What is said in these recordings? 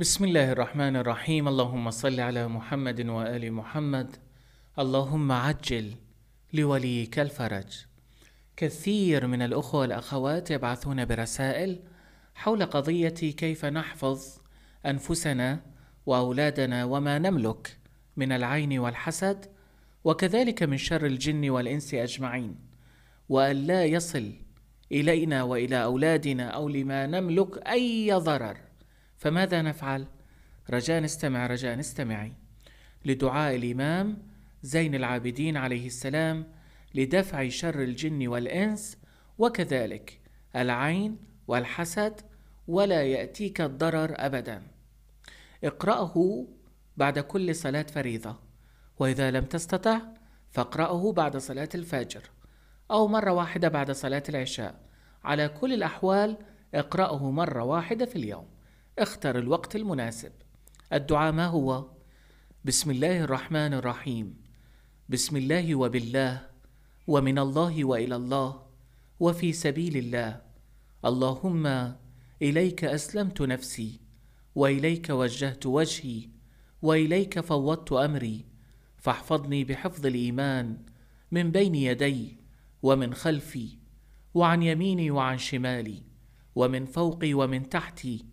بسم الله الرحمن الرحيم اللهم صل على محمد وآل محمد اللهم عجل لوليك الفرج كثير من الأخوة والأخوات يبعثون برسائل حول قضية كيف نحفظ أنفسنا وأولادنا وما نملك من العين والحسد وكذلك من شر الجن والإنس أجمعين وأن لا يصل إلينا وإلى أولادنا أو لما نملك أي ضرر فماذا نفعل؟ رجاء نستمع رجاء نستمعي لدعاء الإمام زين العابدين عليه السلام لدفع شر الجن والإنس وكذلك العين والحسد ولا يأتيك الضرر أبدا اقرأه بعد كل صلاة فريضة وإذا لم تستطع فاقرأه بعد صلاة الفجر أو مرة واحدة بعد صلاة العشاء على كل الأحوال اقرأه مرة واحدة في اليوم اختر الوقت المناسب الدعاء ما هو بسم الله الرحمن الرحيم بسم الله وبالله ومن الله والى الله وفي سبيل الله اللهم اليك اسلمت نفسي واليك وجهت وجهي واليك فوضت امري فاحفظني بحفظ الايمان من بين يدي ومن خلفي وعن يميني وعن شمالي ومن فوقي ومن تحتي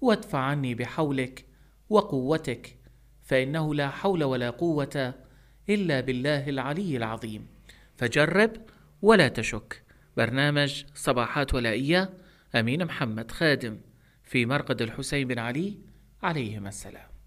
وادفع عني بحولك وقوتك فانه لا حول ولا قوه الا بالله العلي العظيم فجرب ولا تشك برنامج صباحات ولائيه امين محمد خادم في مرقد الحسين بن علي عليهما السلام